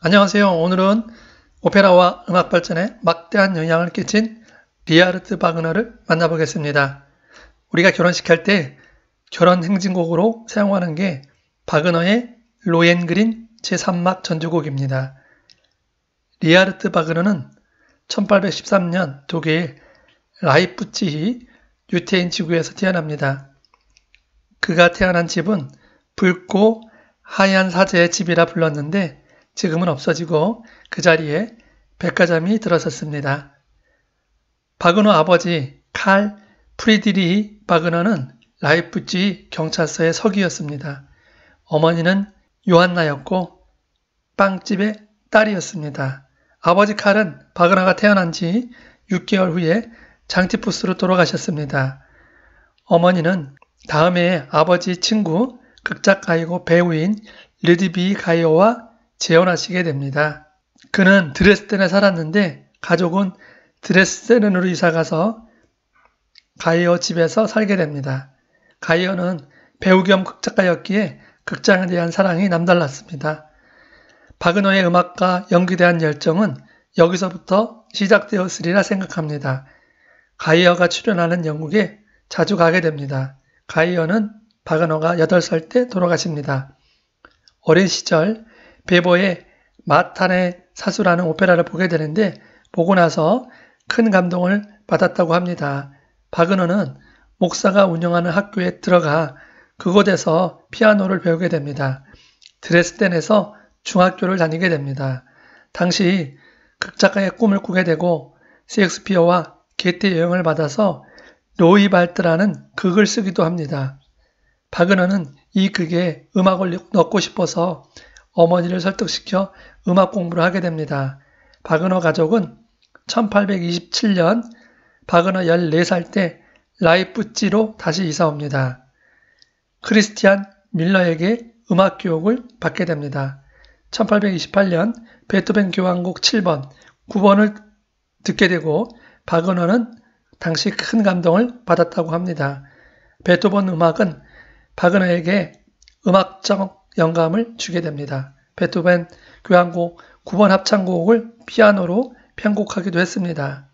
안녕하세요. 오늘은 오페라와 음악 발전에 막대한 영향을 끼친 리하르트 바그너를 만나보겠습니다. 우리가 결혼식 할때 결혼 행진곡으로 사용하는 게 바그너의 로엔그린 제3막 전주곡입니다. 리하르트 바그너는 1813년 독일 라이프치히 유태인 지구에서 태어납니다. 그가 태어난 집은 붉고 하얀 사제의 집이라 불렀는데 지금은 없어지고 그 자리에 백가점이 들어섰습니다. 바그너 아버지 칼프리드리히 바그너는 라이프치 경찰서의 서기였습니다. 어머니는 요한나였고 빵집의 딸이었습니다. 아버지 칼은 바그너가 태어난 지 6개월 후에 장티푸스로 돌아가셨습니다. 어머니는 다음 해에 아버지 친구 극작가이고 배우인 르디비 가이오와 재혼하시게 됩니다. 그는 드레스덴에 살았는데 가족은 드레스덴으로 이사가서 가이어 집에서 살게 됩니다. 가이어는 배우 겸 극작가였기에 극장에 대한 사랑이 남달랐습니다. 바그너의 음악과 연기에 대한 열정은 여기서부터 시작되었으리라 생각합니다. 가이어가 출연하는 영국에 자주 가게 됩니다. 가이어는 바그너가 8살 때 돌아가십니다. 어린 시절 베버의 마탄의 사수라는 오페라를 보게 되는데 보고 나서 큰 감동을 받았다고 합니다. 박은호는 목사가 운영하는 학교에 들어가 그곳에서 피아노를 배우게 됩니다. 드레스덴에서 중학교를 다니게 됩니다. 당시 극작가의 꿈을 꾸게 되고 셰익스피어와 게티여행을 받아서 로이발트라는 극을 쓰기도 합니다. 박은호는 이 극에 음악을 넣고 싶어서 어머니를 설득시켜 음악 공부를 하게 됩니다. 박은호 가족은 1827년 박은호 14살 때 라이프찌로 다시 이사옵니다. 크리스티안 밀러에게 음악 교육을 받게 됩니다. 1828년 베토벤 교향곡 7번, 9번을 듣게 되고 박은호는 당시 큰 감동을 받았다고 합니다. 베토벤 음악은 박은호에게 음악적 영감을 주게 됩니다. 베토벤 교향곡 9번 합창곡을 피아노로 편곡하기도 했습니다.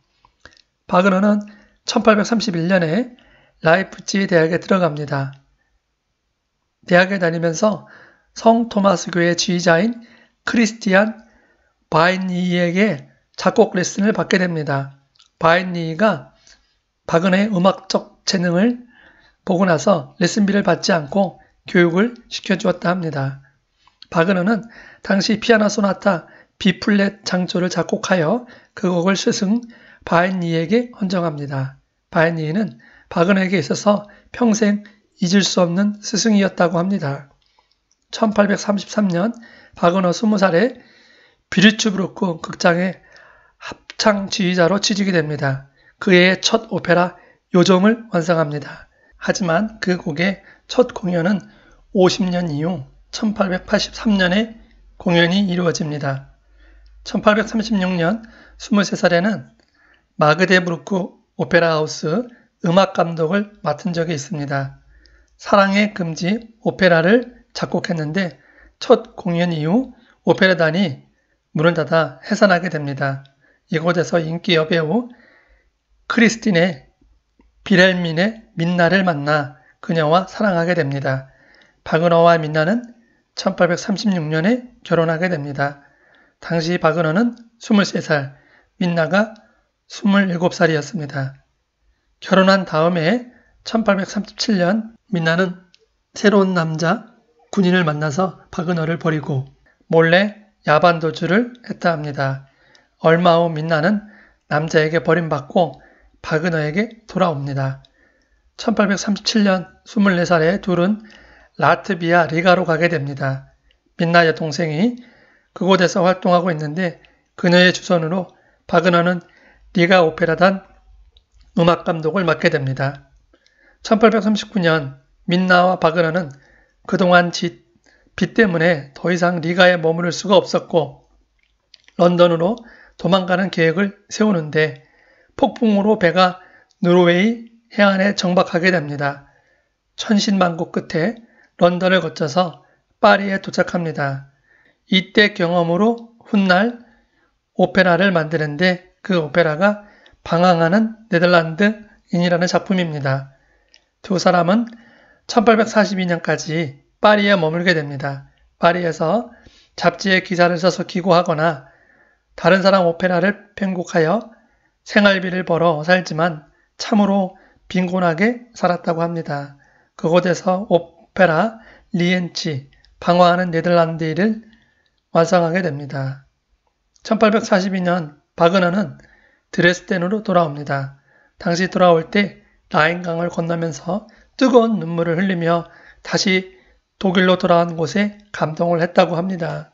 바그너는 1831년에 라이프치 대학에 들어갑니다. 대학에 다니면서 성 토마스 교회 의 지휘자인 크리스티안 바인니에게 작곡 레슨을 받게 됩니다. 바인니가 박은의 음악적 재능을 보고 나서 레슨비를 받지 않고 교육을 시켜주었다 합니다. 바그너는 당시 피아노 소나타 비플랫 장조를 작곡하여 그 곡을 스승 바인니에게 헌정합니다. 바인니는 바그너에게 있어서 평생 잊을 수 없는 스승이었다고 합니다. 1833년 바그너 20살에 비리츠브루크 극장의 합창 지휘자로 취직이 됩니다. 그의 첫 오페라 요정을 완성합니다. 하지만 그 곡에 첫 공연은 50년 이후 1883년에 공연이 이루어집니다. 1836년 23살에는 마그데브루크 오페라 하우스 음악 감독을 맡은 적이 있습니다. 사랑의 금지 오페라를 작곡했는데 첫 공연 이후 오페라단이 문을 닫아 해산하게 됩니다. 이곳에서 인기 여배우 크리스틴의 비렐민의 민나를 만나 그녀와 사랑하게 됩니다. 박은호와 민나는 1836년에 결혼하게 됩니다. 당시 박은호는 23살, 민나가 27살이었습니다. 결혼한 다음에 1837년 민나는 새로운 남자 군인을 만나서 박은호를 버리고 몰래 야반 도주를 했다 합니다. 얼마 후 민나는 남자에게 버림받고 박은호에게 돌아옵니다. 1837년 2 4살에 둘은 라트비아 리가로 가게 됩니다. 민나 여동생이 그곳에서 활동하고 있는데 그녀의 주선으로 바그너는 리가 오페라단 음악 감독을 맡게 됩니다. 1839년 민나와 바그너는 그동안 빚 때문에 더 이상 리가에 머무를 수가 없었고 런던으로 도망가는 계획을 세우는데 폭풍으로 배가 노르웨이 해안에 정박하게 됩니다. 천신만고 끝에 런던을 거쳐서 파리에 도착합니다. 이때 경험으로 훗날 오페라를 만드는데 그 오페라가 방황하는 네덜란드인이라는 작품입니다. 두 사람은 1842년까지 파리에 머물게 됩니다. 파리에서 잡지에 기사를 써서 기고하거나 다른 사람 오페라를 편곡하여 생활비를 벌어 살지만 참으로 빈곤하게 살았다고 합니다. 그곳에서 오페라 리엔치 방화하는 네덜란드를 완성하게 됩니다. 1842년 바그너는 드레스덴으로 돌아옵니다. 당시 돌아올 때 라인강을 건너면서 뜨거운 눈물을 흘리며 다시 독일로 돌아온 곳에 감동을 했다고 합니다.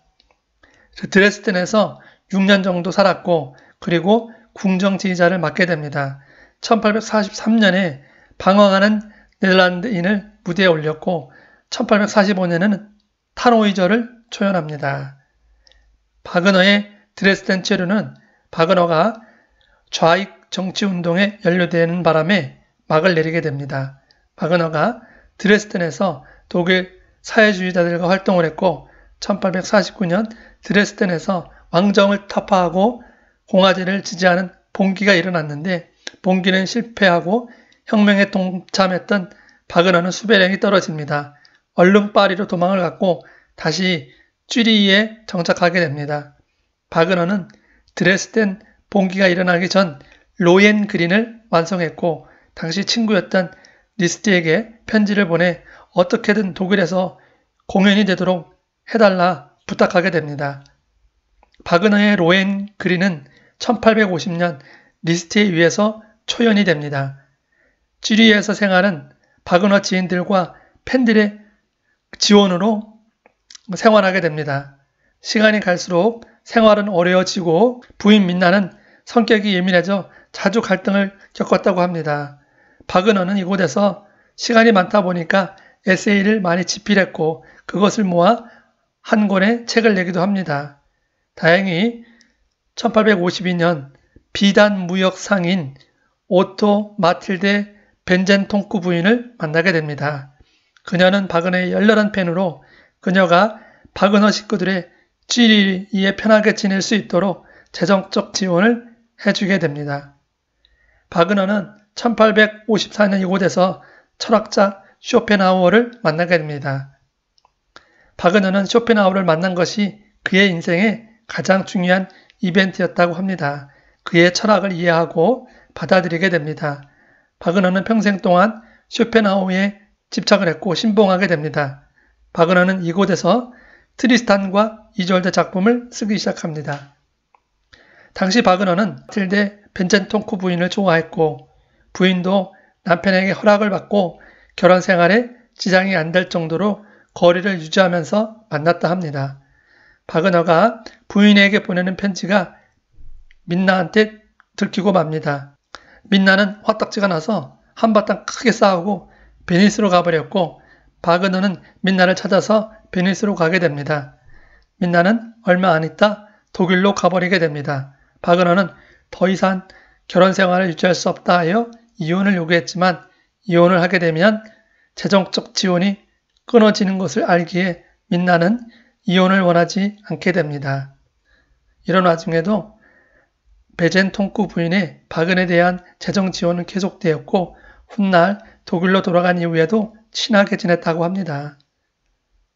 드레스덴에서 6년 정도 살았고 그리고 궁정 지휘자를 맡게 됩니다. 1843년에 방황하는 네덜란드인을 무대에 올렸고 1845년에는 타노이저를 초연합니다. 바그너의 드레스덴 체류는 바그너가 좌익 정치운동에 연루되는 바람에 막을 내리게 됩니다. 바그너가 드레스덴에서 독일 사회주의자들과 활동을 했고 1849년 드레스덴에서 왕정을 타파하고 공화제를 지지하는 봉기가 일어났는데 봉기는 실패하고 혁명에 동참했던 박은하는 수배령이 떨어집니다. 얼른 파리로 도망을 갔고 다시 쥐리히에 정착하게 됩니다. 박은하는 드레스덴 봉기가 일어나기 전로엔 그린을 완성했고 당시 친구였던 리스트에게 편지를 보내 어떻게든 독일에서 공연이 되도록 해달라 부탁하게 됩니다. 박은하의 로엔 그린은 1850년 리스트에 의해서 초연이 됩니다. 지리에서 생활은 박은호 지인들과 팬들의 지원으로 생활하게 됩니다. 시간이 갈수록 생활은 어려워지고 부인 민나는 성격이 예민해져 자주 갈등을 겪었다고 합니다. 박은호는 이곳에서 시간이 많다 보니까 에세이를 많이 집필했고 그것을 모아 한 권의 책을 내기도 합니다. 다행히 1852년 비단 무역 상인 오토 마틸데 벤젠통쿠 부인을 만나게 됩니다. 그녀는 박은의 열렬한 팬으로 그녀가 박은호 식구들의 찌리에 편하게 지낼 수 있도록 재정적 지원을 해주게 됩니다. 박은호는 1854년 이곳에서 철학자 쇼펜하우어를 만나게 됩니다. 박은호는 쇼펜하우어를 만난 것이 그의 인생의 가장 중요한 이벤트였다고 합니다. 그의 철학을 이해하고 받아들이게 됩니다. 바그너는 평생 동안 쇼펜하우에 집착을 했고 신봉하게 됩니다. 바그너는 이곳에서 트리스탄과 이졸드 작품을 쓰기 시작합니다. 당시 바그너는 틸데 벤젠통쿠 부인을 좋아했고 부인도 남편에게 허락을 받고 결혼 생활에 지장이 안 될 정도로 거리를 유지하면서 만났다 합니다. 바그너가 부인에게 보내는 편지가 민나한테 들키고 맙니다. 민나는 화딱지가 나서 한바탕 크게 싸우고 베니스로 가버렸고 박은호는 민나를 찾아서 베니스로 가게 됩니다. 민나는 얼마 안 있다 독일로 가버리게 됩니다. 박은호는 더 이상 결혼 생활을 유지할 수 없다 하여 이혼을 요구했지만 이혼을 하게 되면 재정적 지원이 끊어지는 것을 알기에 민나는 이혼을 원하지 않게 됩니다. 이런 와중에도 베젠 통쿠 부인의 박근혜 대한 재정 지원은 계속되었고 훗날 독일로 돌아간 이후에도 친하게 지냈다고 합니다.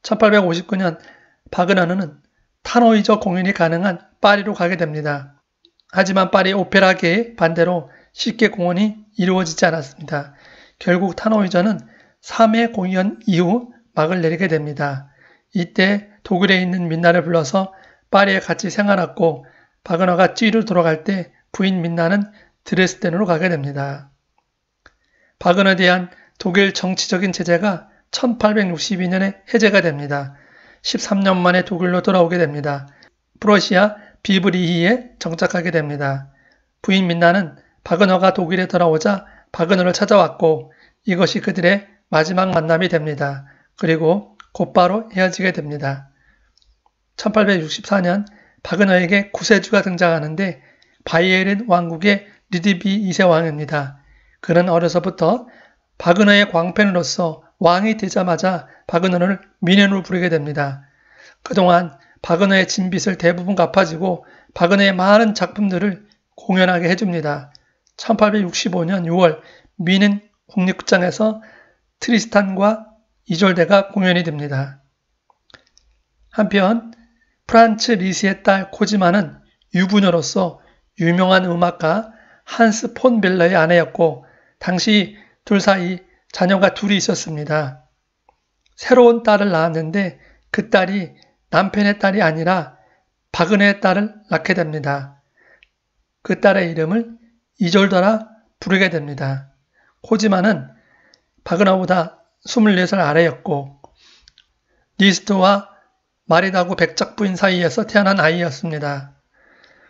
1859년 박은하는 탄노이저 공연이 가능한 파리로 가게 됩니다. 하지만 파리 오페라계의 반대로 쉽게 공연이 이루어지지 않았습니다. 결국 탄노이저는 3회 공연 이후 막을 내리게 됩니다. 이때 독일에 있는 민나를 불러서 파리에 같이 생활했고 바그너가 쯔위를 돌아갈 때 부인 민나는 드레스덴으로 가게 됩니다. 바그너에 대한 독일 정치적인 제재가 1862년에 해제가 됩니다. 13년 만에 독일로 돌아오게 됩니다. 프로시아 비브리히에 정착하게 됩니다. 부인 민나는 바그너가 독일에 돌아오자 바그너를 찾아왔고 이것이 그들의 마지막 만남이 됩니다. 그리고 곧바로 헤어지게 됩니다. 1864년 바그너에게 구세주가 등장하는데 바이에른 왕국의 리디비 2세 왕입니다. 그는 어려서부터 바그너의 광팬으로서 왕이 되자마자 바그너를 미현으로 부르게 됩니다. 그동안 바그너의 진빚을 대부분 갚아주고 바그너의 많은 작품들을 공연하게 해줍니다. 1865년 6월 미는 국립극장에서 트리스탄과 이졸데가 공연이 됩니다. 한편 프란츠 리시의 딸 코지마는 유부녀로서 유명한 음악가 한스 폰 빌러의 아내였고 당시 둘 사이 자녀가 둘이 있었습니다. 새로운 딸을 낳았는데 그 딸이 남편의 딸이 아니라 박은혜의 딸을 낳게 됩니다. 그 딸의 이름을 이졸더라 부르게 됩니다. 코지마는 박은하보다 24살 아래였고 리스트와 마리다고 백작부인 사이에서 태어난 아이였습니다.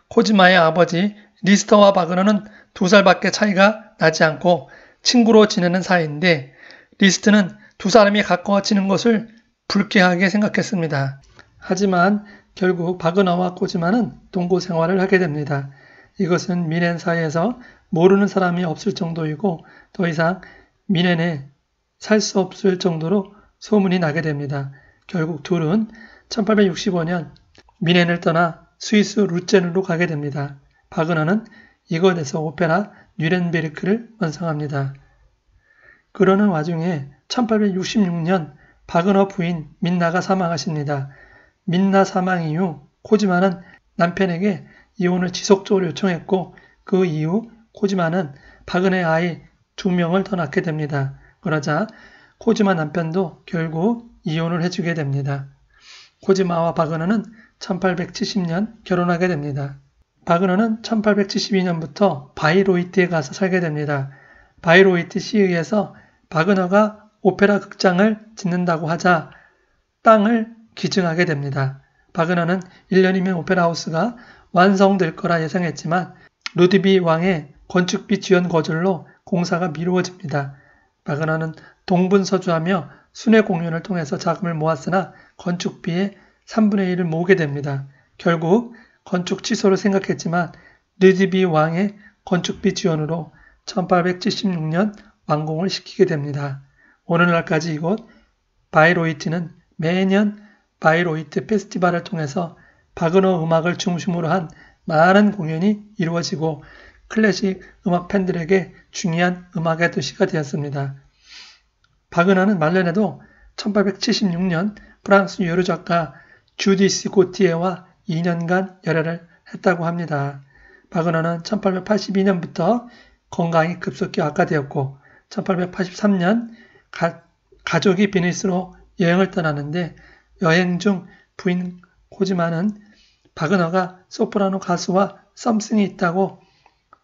코지마의 아버지 리스터와 바그너는 두 살밖에 차이가 나지 않고 친구로 지내는 사이인데 리스트는 두 사람이 가까워지는 것을 불쾌하게 생각했습니다. 하지만 결국 바그너와 코지마는 동고 생활을 하게 됩니다. 이것은 미넨 사이에서 모르는 사람이 없을 정도이고 더 이상 미넨에 살 수 없을 정도로 소문이 나게 됩니다. 결국 둘은 1865년 미넨을 떠나 스위스 루첸으로 가게 됩니다. 바그너는 이곳에서 오페라 뉴렌베르크를 완성합니다. 그러는 와중에 1866년 바그너 부인 민나가 사망하십니다. 민나 사망 이후 코지마는 남편에게 이혼을 지속적으로 요청했고 그 이후 코지마는 박은의 아이 두 명을 더 낳게 됩니다. 그러자 코지마 남편도 결국 이혼을 해주게 됩니다. 코지마와 바그너는 1870년 결혼하게 됩니다. 바그너는 1872년부터 바이로이트에 가서 살게 됩니다. 바이로이트 시의에서 바그너가 오페라 극장을 짓는다고 하자 땅을 기증하게 됩니다. 바그너는 1년이면 오페라 하우스가 완성될 거라 예상했지만 루디비 왕의 건축비 지원 거절로 공사가 미루어집니다. 박은하는 동분서주하며 순회 공연을 통해서 자금을 모았으나 건축비의 3분의 1을 모으게 됩니다. 결국 건축 취소를 생각했지만 르디비 왕의 건축비 지원으로 1876년 완공을 시키게 됩니다. 오늘날까지 이곳 바이로이트는 매년 바이로이트 페스티벌을 통해서 바그너 음악을 중심으로 한 많은 공연이 이루어지고 클래식 음악 팬들에게 중요한 음악의 도시가 되었습니다. 바그너는 말년에도 1876년 프랑스 요르 작가 주디스 고티에와 2년간 열애를 했다고 합니다. 바그너는 1882년부터 건강이 급속히 악화되었고 1883년 가, 족이 비니스로 여행을 떠나는데 여행 중 부인 코지마는 바그너가 소프라노 가수와 썸씽이 있다고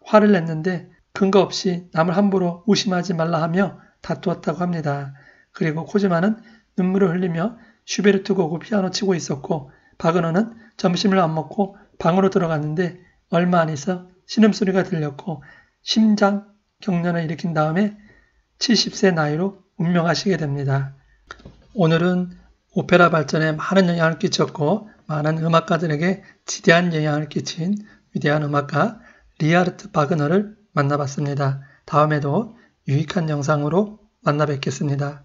화를 냈는데 근거 없이 남을 함부로 의심하지 말라 하며 다투었다고 합니다. 그리고 코즈마는 눈물을 흘리며 슈베르트 곡을 그 피아노 치고 있었고 박은호는 점심을 안 먹고 방으로 들어갔는데 얼마 안에서 신음소리가 들렸고 심장 경련을 일으킨 다음에 70세 나이로 운명하시게 됩니다. 오늘은 오페라 발전에 많은 영향을 끼쳤고 많은 음악가들에게 지대한 영향을 끼친 위대한 음악가 리하르트 바그너를 만나봤습니다. 다음에도 유익한 영상으로 만나 뵙겠습니다.